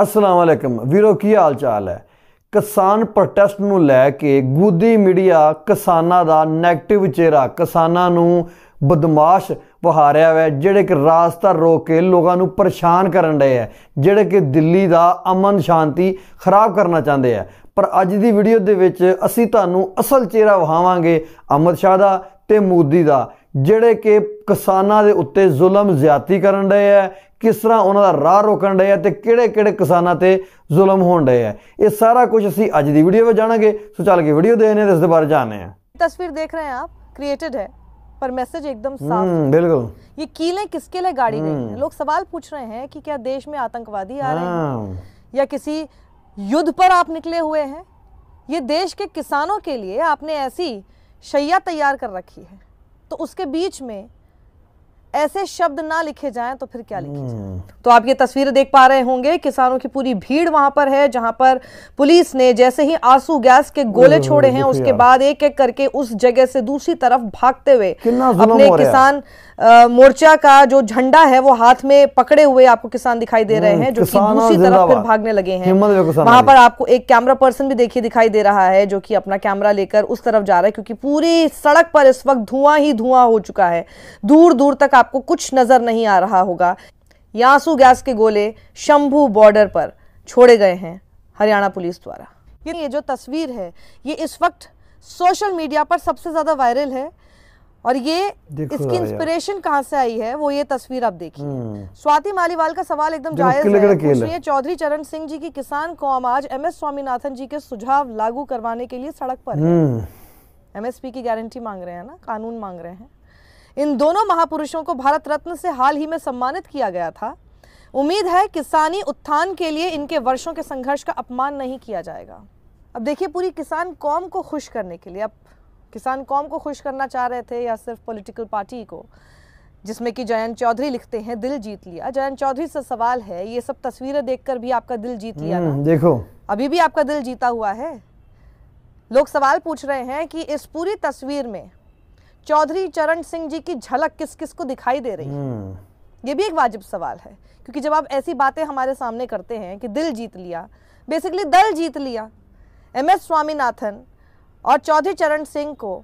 ਅਸਲਾਮ ਵਾਲੇਕਮ ਵੀਰੋ ਕੀ ਹਾਲ ਚਾਲ ਹੈ ਕਿਸਾਨ ਪ੍ਰੋਟੈਸਟ ਨੂੰ ਲੈ ਕੇ ਗੂਦੀ ਮੀਡੀਆ ਕਿਸਾਨਾਂ ਦਾ 네ਗੇਟਿਵ ਚਿਹਰਾ ਕਿਸਾਨਾਂ ਨੂੰ ਬਦਮਾਸ਼ ਵਹਾਰਿਆ ਹੋਇਆ ਜਿਹੜੇ ਕਿ ਰਾਸਤਾ ਰੋਕ ਕੇ ਲੋਕਾਂ ਨੂੰ ਪਰੇਸ਼ਾਨ ਕਰਨ ਰਹੇ ਆ ਜਿਹੜੇ ਕਿ ਦਿੱਲੀ ਦਾ ਅਮਨ ਸ਼ਾਂਤੀ ਖਰਾਬ ਕਰਨਾ ਚਾਹੁੰਦੇ ਆ ਪਰ ਅੱਜ ਦੀ ਵੀਡੀਓ ਦੇ ਵਿੱਚ ਅਸੀਂ ਤੁਹਾਨੂੰ ਅਸਲ ਚਿਹਰਾ ਵਹਾਵਾਂਗੇ ਅਮਰ ਸ਼ਾਹ ਦਾ ਤੇ ਮੋਦੀ ਦਾ ਜਿਹੜੇ ਕਿ ਕਿਸਾਨਾਂ ਦੇ ਉੱਤੇ ਜ਼ੁਲਮ ਜ਼ਿਆਤੀ ਕਰਨ ਰਹੇ ਆ ਕਿਸ ਤਰ੍ਹਾਂ ਉਹਨਾਂ ਦਾ ਰਾਹ ਰੋਕਣ ਰਹੇ ਆ ਤੇ ਕਿਹੜੇ ਕਿਹੜੇ ਕਿਸਾਨਾਂ ਤੇ ਜ਼ੁਲਮ ਹੋਣ ਰਹੇ ਆ ਇਹ ਸਾਰਾ ਕੁਝ ਅਸੀਂ ਅੱਜ ਦੀ ਵੀਡੀਓ ਵਿੱਚ ਜਾਣਾਂਗੇ ਸੋ ਚੱਲ ਕੇ ਵੀਡੀਓ ਦੇਖਨੇ ਤੇ ਇਸ ਦੇ देख रहे हैं आप क्रिएटेड है पर मैसेज एकदम साफ बिल्कुल ये कीलें किसके लिए गाड़ी गई हैं लोग सवाल पूछ रहे हैं कि क्या देश में आतंकवादी आ रहे हैं या किसी युद्ध पर आप निकले हुए हैं ये देश के किसानों के लिए आपने ऐसी शैया तैयार कर रखी है तो उसके बीच में ऐसे शब्द ना लिखे जाएं तो फिर क्या लिखे जाए हम्म। तो आप ये तस्वीर देख पा रहे होंगे किसानों की पूरी भीड़ वहां पर है जहां पर पुलिस ने जैसे ही आंसू गैस के गोले हम्म, छोड़े हम्म, हैं उसके बाद एक एक करके उस जगह से दूसरी तरफ भागते हुए अपने किसान मोर्चा का जो झंडा है वो हाथ में पकड़े हुए आपको किसान दिखाई दे रहे हैं जो कि दूसरी तरफ फिर भागने लगे हैं वहां पर आपको एक कैमरा पर्सन भी देखिए दिखाई दे रहा है जो कि अपना कैमरा लेकर उस तरफ जा रहा है क्योंकि पूरी सड़क पर इस वक्त धुआं ही धुआं हो चुका है दूर दूर तक आपको कुछ नजर नहीं आ रहा होगा यासू गैस के गोले शंभू बॉर्डर पर छोड़े गए हैं हरियाणा पुलिस द्वारा ये जो तस्वीर है ये इस वक्त सोशल मीडिया पर सबसे ज़्यादा वायरल है और ये इसकी इंस्पिरेशन कहाँ से आई है वो ये तस्वीर आप देखिए हम्म। स्वाति मालीवाल का सवाल एकदम जायज है चौधरी चरण सिंह जी की किसान कौम आज एम एस स्वामीनाथन जी के सुझाव लागू करवाने के लिए सड़क पर हम्म। एमएसपी की गारंटी मांग रहे हैं ना कानून मांग रहे हैं इन दोनों महापुरुषों को भारत रत्न से हाल ही में सम्मानित किया गया था उम्मीद है किसानी उत्थान के लिए इनके वर्षों के संघर्ष का अपमान नहीं किया जाएगा अब देखिए पूरी किसान कौम को खुश करने के लिए अब किसान कौम को खुश करना चाह रहे थे या सिर्फ पॉलिटिकल पार्टी को जिसमें कि जयंत चौधरी लिखते हैं दिल जीत लिया जयंत चौधरी से सवाल है ये सब तस्वीरें देखकर भी आपका दिल जीत लिया हम्म, ना देखो अभी भी आपका दिल जीता हुआ है लोग सवाल पूछ रहे हैं कि इस पूरी तस्वीर में चौधरी चरण सिंह जी की झलक किस किस को दिखाई दे रही है हम्म। ये भी एक वाजिब सवाल है क्योंकि जब आप ऐसी बातें हमारे सामने करते हैं कि दिल जीत लिया बेसिकली दल जीत लिया एम एस स्वामीनाथन और चौधरी चरण सिंह को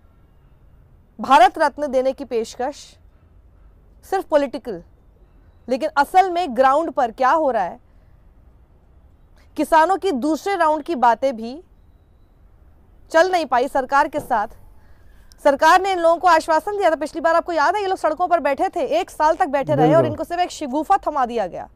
भारत रत्न देने की पेशकश सिर्फ पॉलिटिकल लेकिन असल में ग्राउंड पर क्या हो रहा है किसानों की दूसरे राउंड की बातें भी चल नहीं पाई सरकार के साथ सरकार ने इन लोगों को आश्वासन दिया था पिछली बार आपको याद है ये लोग सड़कों पर बैठे थे एक साल तक बैठे रहे और इनको सिर्फ एक शिगुफा थमा दिया गया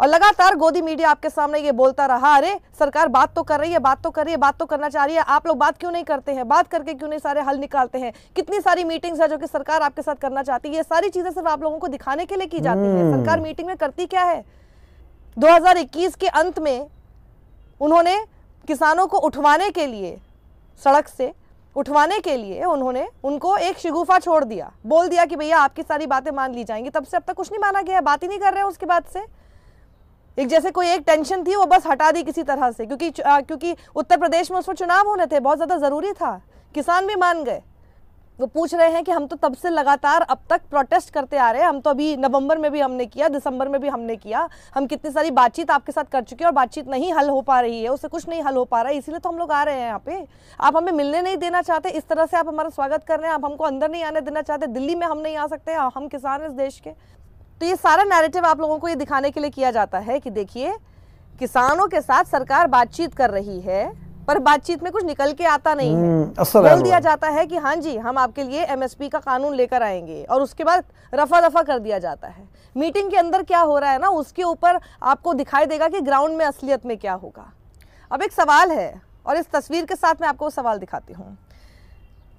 और लगातार गोदी मीडिया आपके सामने ये बोलता रहा अरे सरकार बात तो कर रही है बात तो कर रही है बात तो करना चाह रही है आप लोग बात क्यों नहीं करते हैं बात करके क्यों नहीं सारे हल निकालते हैं कितनी सारी मीटिंग्स है जो कि सरकार आपके साथ करना चाहती है ये सारी चीजें सिर्फ आप लोगों को दिखाने के लिए की जाती है हम्म। सरकार मीटिंग में करती क्या है दो के अंत में उन्होंने किसानों को उठवाने के लिए सड़क से उठवाने के लिए उन्होंने उनको एक शिगुफा छोड़ दिया बोल दिया कि भैया आपकी सारी बातें मान ली जाएंगी तब से अब तक कुछ नहीं माना गया बात ही नहीं कर रहे हैं उसके बाद से एक जैसे कोई एक टेंशन थी वो बस हटा दी किसी तरह से क्योंकि आ, क्योंकि उत्तर प्रदेश में उस पर चुनाव होने थे बहुत ज़्यादा ज़रूरी था किसान भी मान गए वो पूछ रहे हैं कि हम तो तब से लगातार अब तक प्रोटेस्ट करते आ रहे हैं हम तो अभी नवंबर में भी हमने किया दिसंबर में भी हमने किया हम कितनी सारी बातचीत आपके साथ कर चुके हैं और बातचीत नहीं हल हो पा रही है उससे कुछ नहीं हल हो पा रहा है इसीलिए तो हम लोग आ रहे हैं यहाँ पे आप हमें मिलने नहीं देना चाहते इस तरह से आप हमारा स्वागत कर रहे हैं आप हमको अंदर नहीं आने देना चाहते दिल्ली में हम नहीं आ सकते हाँ, हम किसान हैं इस देश के तो ये सारा नैरेटिव आप लोगों को ये दिखाने के लिए किया जाता है कि देखिए किसानों के साथ सरकार बातचीत कर रही है पर बातचीत में कुछ निकल के आता नहीं है हम्म, बोल दिया जाता है कि हाँ जी हम आपके लिए एमएसपी का कानून लेकर आएंगे और उसके बाद रफा दफा कर दिया जाता है मीटिंग के अंदर क्या हो रहा है ना उसके ऊपर आपको दिखाई देगा कि ग्राउंड में असलियत में क्या होगा अब एक सवाल है और इस तस्वीर के साथ मैं आपको सवाल दिखाती हूँ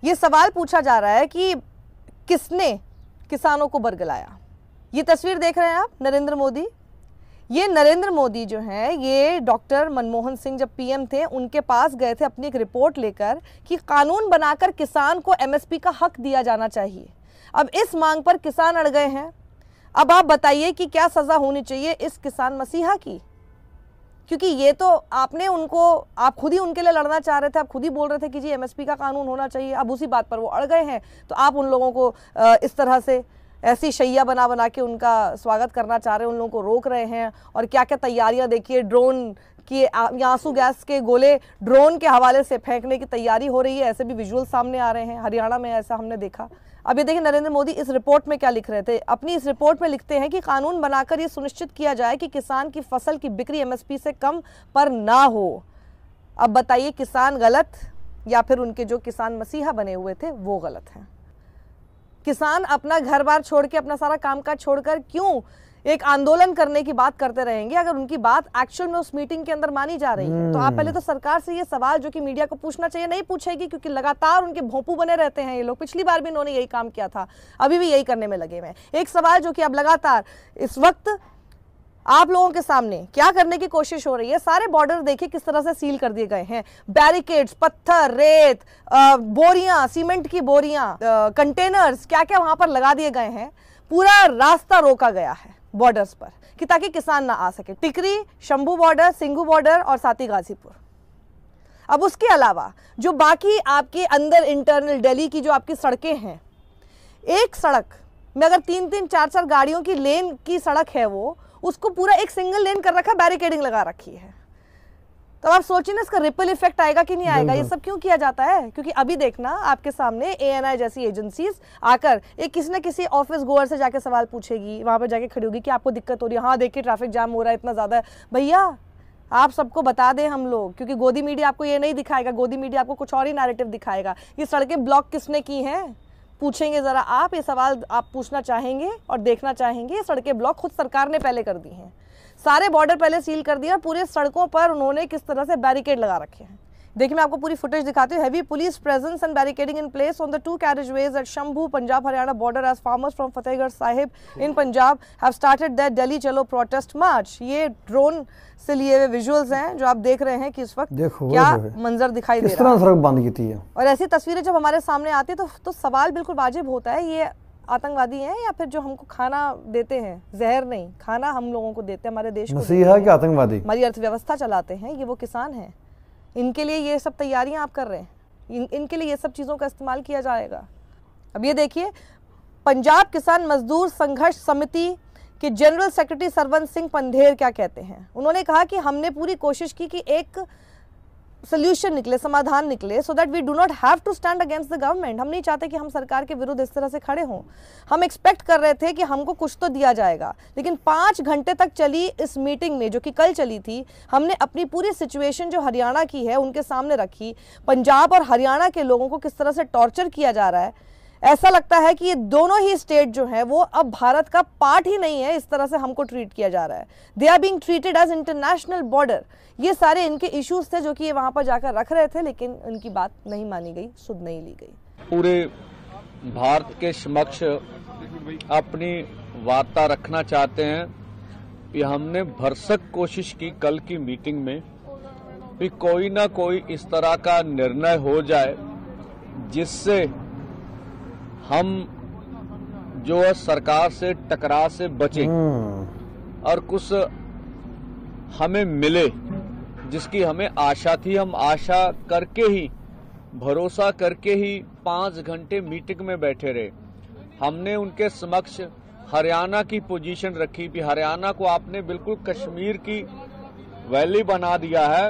ये सवाल पूछा जा रहा है कि किसने किसानों को बरगलाया ये तस्वीर देख रहे हैं आप नरेंद्र मोदी ये नरेंद्र मोदी जो हैं ये डॉक्टर मनमोहन सिंह जब पीएम थे उनके पास गए थे अपनी एक रिपोर्ट लेकर कि कानून बनाकर किसान को एमएसपी का हक दिया जाना चाहिए अब इस मांग पर किसान अड़ गए हैं अब आप बताइए कि क्या सज़ा होनी चाहिए इस किसान मसीहा की क्योंकि ये तो आपने उनको आप खुद ही उनके लिए लड़ना चाह रहे थे आप खुद ही बोल रहे थे कि जी एमएसपी का कानून होना चाहिए अब उसी बात पर वो अड़ गए हैं तो आप उन लोगों को इस तरह से ऐसी शैया बना बना के उनका स्वागत करना चाह रहे हैं उन लोगों को रोक रहे हैं और क्या क्या तैयारियां देखिए ड्रोन कि आंसू गैस के गोले ड्रोन के हवाले से फेंकने की तैयारी हो रही है ऐसे भी विजुअल सामने आ रहे हैं हरियाणा में ऐसा हमने देखा अब ये देखिए नरेंद्र मोदी इस रिपोर्ट में क्या लिख रहे थे अपनी इस रिपोर्ट में लिखते हैं कि कानून बनाकर ये सुनिश्चित किया जाए कि किसान की फसल की बिक्री एमएसपी से कम पर ना हो अब बताइए किसान गलत या फिर उनके जो किसान मसीहा बने हुए थे वो गलत हैं किसान अपना घर बार छोड़ के अपना सारा कामकाज छोड़कर क्यों एक आंदोलन करने की बात करते रहेंगे अगर उनकी बात एक्चुअल में उस मीटिंग के अंदर मानी जा रही है तो आप पहले तो हम्म। सरकार से ये सवाल जो कि मीडिया को पूछना चाहिए नहीं पूछेगी क्योंकि लगातार उनके भोंपू बने रहते हैं ये लोग पिछली बार भी इन्होंने यही काम किया था अभी भी यही करने में लगे हुए हैं एक सवाल जो कि अब लगातार इस वक्त आप लोगों के सामने क्या करने की कोशिश हो रही है सारे बॉर्डर देखिए किस तरह से सील कर दिए गए हैं बैरिकेड्स पत्थर रेत बोरियां सीमेंट की बोरियां कंटेनर्स क्या क्या वहां पर लगा दिए गए हैं पूरा रास्ता रोका गया है बॉर्डर्स पर कि ताकि किसान ना आ सके टिकरी शंभू बॉर्डर सिंगू बॉर्डर और साथी गाजीपुर अब उसके अलावा जो बाकी आपके अंदर इंटरनल दिल्ली की जो आपकी सड़कें हैं एक सड़क में अगर तीन तीन चार चार गाड़ियों की लेन की सड़क है वो उसको पूरा एक सिंगल लेन कर रखा बैरिकेडिंग लगा रखी है तो आप सोचिए ना इसका रिपल इफेक्ट आएगा कि नहीं आएगा ये सब क्यों किया जाता है क्योंकि अभी देखना आपके सामने ए जैसी एजेंसीज आकर एक किसी न किसी ऑफिस गोअर से जाके सवाल पूछेगी वहां पर जाके खड़ी होगी कि आपको दिक्कत हो रही है हाँ देखिए ट्रैफिक जाम हो रहा है इतना ज़्यादा है भैया आप सबको बता दें हम लोग क्योंकि गोदी मीडिया आपको ये नहीं दिखाएगा गोदी मीडिया आपको कुछ और ही नैरेटिव दिखाएगा ये सड़कें ब्लॉक किसने की हैं पूछेंगे ज़रा आप ये सवाल आप पूछना चाहेंगे और देखना चाहेंगे ये सड़कें ब्लॉक खुद सरकार ने पहले कर दी हैं सारे बॉर्डर पहले सील कर दिए और पूरे सड़कों पर उन्होंने किस तरह से बैरिकेड लगा रखे हैं देखिए मैं आपको पूरी फुटेज दिखाती हूँ heavy police presence and barricading in place on the two carriageways at Shambhu Punjab Haryana border as farmers from Fatehgarh Sahib in Punjab have started that Delhi Chalo protest मार्च ये ड्रोन से लिए हुए विजुअल्स हैं जो आप देख रहे हैं कि इस वक्त देखो क्या मंजर दिखाई दे रहा है सड़क बंद की है और ऐसी तस्वीरें जब हमारे सामने आती है तो, तो सवाल बिल्कुल वाजिब होता है ये आतंकवादी हैं या फिर जो हमको खाना देते हैं जहर नहीं खाना हम लोगों को देते हैं हमारे देश को मसीहा के आतंकवादी हमारी अर्थव्यवस्था चलाते हैं ये वो किसान हैं इनके लिए ये सब तैयारियां आप कर रहे हैं इन इनके लिए ये सब चीज़ों का इस्तेमाल किया जाएगा अब ये देखिए पंजाब किसान मजदूर संघर्ष समिति के जनरल सेक्रेटरी सरवन सिंह पंधेर क्या कहते हैं उन्होंने कहा कि हमने पूरी कोशिश की कि एक सोल्यूशन निकले समाधान निकले so that we do not have to stand against the government हम नहीं चाहते कि हम सरकार के विरुद्ध इस तरह से खड़े हों हम एक्सपेक्ट कर रहे थे कि हमको कुछ तो दिया जाएगा लेकिन पाँच घंटे तक चली इस मीटिंग में जो कि कल चली थी हमने अपनी पूरी सिचुएशन जो हरियाणा की है उनके सामने रखी पंजाब और हरियाणा के लोगों को किस तरह से टॉर्चर किया जा रहा है ऐसा लगता है कि ये दोनों ही स्टेट जो है वो अब भारत का पार्ट ही नहीं है इस तरह से हमको ट्रीट किया जा रहा है they are being treated as international border ये सारे इनके इश्यूज थे जो कि ये वहां पर जाकर रख रहे थे लेकिन उनकी बात नहीं मानी गई सुध नहीं ली गई पूरे भारत के समक्ष अपनी वार्ता रखना चाहते हैं कि हमने भरसक कोशिश की कल की मीटिंग में कि कोई ना कोई इस तरह का निर्णय हो जाए जिससे हम जो है सरकार से टकराव से बचे हम्म। और कुछ हमें मिले जिसकी हमें आशा थी हम आशा करके ही भरोसा करके ही पांच घंटे मीटिंग में बैठे रहे हमने उनके समक्ष हरियाणा की पोजीशन रखी भी हरियाणा को आपने बिल्कुल कश्मीर की वैली बना दिया है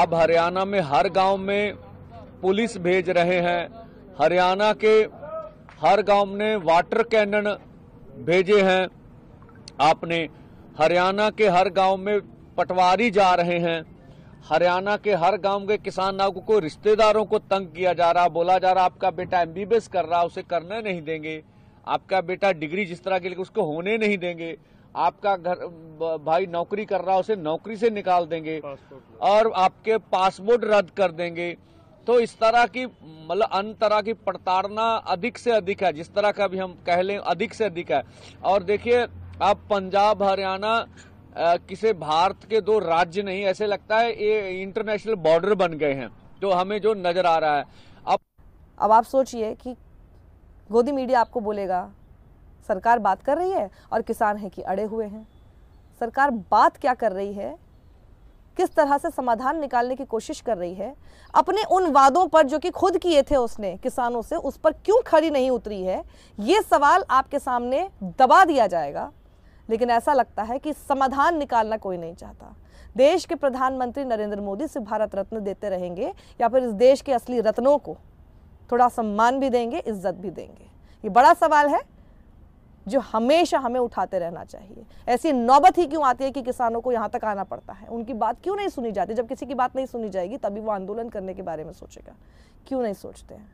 आप हरियाणा में हर गांव में पुलिस भेज रहे हैं हरियाणा के हर गांव ने वाटर कैनन भेजे हैं आपने हरियाणा के हर गांव में पटवारी जा रहे हैं हरियाणा के हर गांव के किसान नागू को रिश्तेदारों को तंग किया जा रहा बोला जा रहा आपका बेटा एमबीबीएस कर रहा उसे करने नहीं देंगे आपका बेटा डिग्री जिस तरह के लिए उसको होने नहीं देंगे आपका घर भाई नौकरी कर रहा उसे नौकरी से निकाल देंगे और आपके पासपोर्ट रद्द कर देंगे तो इस तरह की मतलब अन्य तरह की प्रताड़ना अधिक से अधिक है जिस तरह का भी हम कह लें अधिक से अधिक है और देखिए आप पंजाब हरियाणा किसे भारत के दो राज्य नहीं ऐसे लगता है ये इंटरनेशनल बॉर्डर बन गए हैं जो हमें जो नजर आ रहा है अब अब आप सोचिए कि गोदी मीडिया आपको बोलेगा सरकार बात कर रही है और किसान है कि अड़े हुए हैं सरकार बात क्या कर रही है किस तरह से समाधान निकालने की कोशिश कर रही है अपने उन वादों पर जो कि खुद किए थे उसने किसानों से उस पर क्यों खड़ी नहीं उतरी है ये सवाल आपके सामने दबा दिया जाएगा लेकिन ऐसा लगता है कि समाधान निकालना कोई नहीं चाहता देश के प्रधानमंत्री नरेंद्र मोदी से भारत रत्न देते रहेंगे या फिर इस देश के असली रत्नों को थोड़ा सम्मान भी देंगे इज्जत भी देंगे ये बड़ा सवाल है जो हमेशा हमें उठाते रहना चाहिए ऐसी नौबत ही क्यों आती है कि किसानों को यहाँ तक आना पड़ता है उनकी बात क्यों नहीं सुनी जाती जब किसी की बात नहीं सुनी जाएगी तभी वो आंदोलन करने के बारे में सोचेगा क्यों नहीं सोचते हैं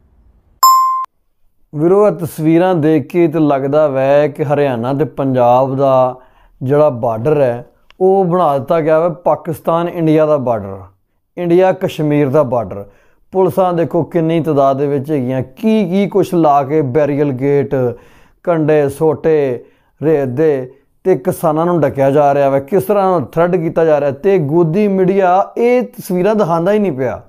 ਵਿਰੋਧ ਤਸਵੀਰਾਂ ਦੇਖ ਕੇ ਤੇ ਲੱਗਦਾ ਵੈ ਕਿ ਹਰਿਆਣਾ ਤੇ ਪੰਜਾਬ ਦਾ ਜਿਹੜਾ ਬਾਰਡਰ ਹੈ ਉਹ ਬਣਾ ਦਿੱਤਾ ਗਿਆ ਵੈ ਪਾਕਿਸਤਾਨ ਇੰਡੀਆ ਦਾ ਬਾਰਡਰ ਇੰਡੀਆ ਕਸ਼ਮੀਰ ਦਾ ਬਾਰਡਰ ਪੁਲਿਸਾਂ ਦੇਖੋ ਕਿੰਨੀ ਤਦਾਦ ਦੇ ਵਿੱਚ ਹੈਗੀਆਂ ਕੀ ਕੀ ਕੁਝ ਲਾ ਕੇ ਬੈਰੀਅਲ ਗੇਟ ਕੰਡੇ ਸੋਟੇ ਰੇਤ ਦੇ ਤੇ ਕਿਸਾਨਾਂ ਨੂੰ ਡਕਿਆ ਜਾ ਰਿਹਾ ਵੇ ਕਿਸ ਤਰ੍ਹਾਂ ਥ੍ਰੈਡ ਕੀਤਾ ਜਾ ਰਿਹਾ ਤੇ ਗੋਦੀ ਮੀਡੀਆ ਇਹ ਤਸਵੀਰਾਂ ਦਿਖਾਉਂਦਾ ਹੀ ਨਹੀਂ ਪਿਆ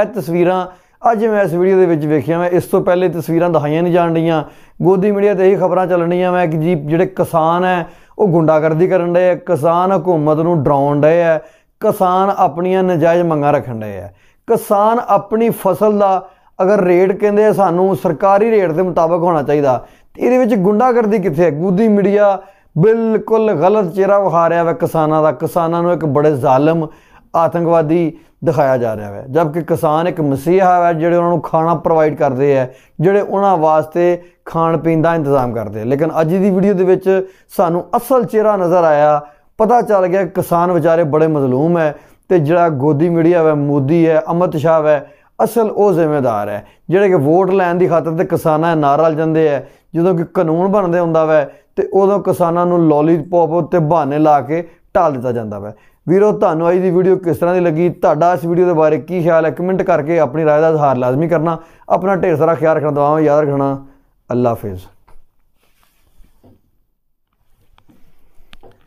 ਇਹ ਤਸਵੀਰਾਂ ਅੱਜ ਮੈਂ ਇਸ ਵੀਡੀਓ ਦੇ ਵਿੱਚ ਵੇਖਿਆ ਮੈਂ ਇਸ ਤੋਂ ਪਹਿਲੇ ਤਸਵੀਰਾਂ ਦਿਖਾਈਆਂ ਨਹੀਂ ਜਾਣ ਰਹੀਆਂ ਗੋਦੀ ਮੀਡੀਆ ਤੇ ਇਹ ਖਬਰਾਂ ਚੱਲਣੀਆਂ ਮੈਂ ਕਿ ਜੀ ਜਿਹੜੇ ਕਿਸਾਨ ਹੈ ਉਹ ਗੁੰਡਾਗਰਦੀ ਕਰਨ ਦੇ ਆ ਕਿਸਾਨ ਹਕੂਮਤ ਨੂੰ ਡਰਾਉਣ ਦੇ ਆ ਕਿਸਾਨ ਆਪਣੀਆਂ ਨਜਾਇਜ਼ ਮੰਗਾਂ ਰੱਖਣ ਦੇ ਆ ਕਿਸਾਨ ਆਪਣੀ ਫਸਲ ਦਾ ਅਗਰ ਰੇਟ ਕਹਿੰਦੇ ਸਾਨੂੰ ਸਰਕਾਰੀ ਰੇਟ ਦੇ ਮੁਤਾਬਕ ਹੋਣਾ ਚਾਹੀਦਾ ਇਹਦੇ ਵਿੱਚ ਗੁੰਡਾਗਰਦੀ ਕਿੱਥੇ ਹੈ ਗੂਦੀ ਮੀਡੀਆ ਬਿਲਕੁਲ ਗਲਤ ਚਿਹਰਾ ਵਿਖਾ ਰਿਹਾ ਹੈ ਕਿਸਾਨਾਂ ਦਾ ਕਿਸਾਨਾਂ ਨੂੰ ਇੱਕ ਬੜੇ ਜ਼ਾਲਮ ਆਤੰਕਵਾਦੀ ਦਿਖਾਇਆ ਜਾ ਰਿਹਾ ਹੈ ਜਦਕਿ ਕਿਸਾਨ ਇੱਕ ਮਸੀਹਾ ਹੈ ਜਿਹੜੇ ਉਹਨਾਂ ਨੂੰ ਖਾਣਾ ਪ੍ਰੋਵਾਈਡ ਕਰਦੇ ਆ ਜਿਹੜੇ ਉਹਨਾਂ ਵਾਸਤੇ ਖਾਣ ਪੀਣ ਦਾ ਇੰਤਜ਼ਾਮ ਕਰਦੇ ਹੈ ਲੇਕਿਨ ਅੱਜ ਦੀ ਵੀਡੀਓ ਦੇ ਵਿੱਚ ਸਾਨੂੰ ਅਸਲ ਚਿਹਰਾ ਨਜ਼ਰ ਆਇਆ ਪਤਾ ਚੱਲ ਗਿਆ ਕਿਸਾਨ ਵਿਚਾਰੇ ਬੜੇ ਮਜ਼ਲੂਮ ਹੈ ਤੇ ਜਿਹੜਾ ਗੋਦੀ ਮੀਡੀਆ ਹੈ ਮੋਦੀ ਹੈ ਅਮਿਤ ਸ਼ਾਹ ਹੈ ਅਸਲ ਉਹ ਜ਼ਿੰਮੇਦਾਰ ਹੈ ਜਿਹੜੇ ਕਿ ਵੋਟ ਲੈਣ ਦੀ ਖਾਤਰ ਤੇ ਕਿਸਾਨਾਂ ਨਾਲ ਰਲ ਜਾਂਦੇ ਆ ਜਦੋਂ ਕਿ ਕਾਨੂੰਨ ਬਣਦੇ ਹੁੰਦਾ ਵੈ ਤੇ ਉਦੋਂ ਕਿਸਾਨਾਂ ਨੂੰ ਲੋਲੀਪੌਪ ਉੱਤੇ ਬਹਾਨੇ ਲਾ ਕੇ ਢਾਲ ਦਿੱਤਾ ਜਾਂਦਾ ਵੈ ਵੀਰੋ ਤੁਹਾਨੂੰ ਅੱਜ ਦੀ ਵੀਡੀਓ ਕਿਸ ਤਰ੍ਹਾਂ ਦੀ ਲੱਗੀ ਤੁਹਾਡਾ ਇਸ ਵੀਡੀਓ ਦੇ ਬਾਰੇ ਕੀ ਖਿਆਲ ਹੈ ਕਮੈਂਟ ਕਰਕੇ ਆਪਣੀ رائے ਦਾ ਇਜ਼ਹਾਰ ਲਾਜ਼ਮੀ ਕਰਨਾ ਆਪਣਾ ਢੇਰ ਸਾਰਾ ਖਿਆਲ ਰੱਖਣਾ ਦਵਾਵਾਂ ਯਾਦ ਰੱਖਣਾ ਅੱਲਾ ਹਾਫਿਜ਼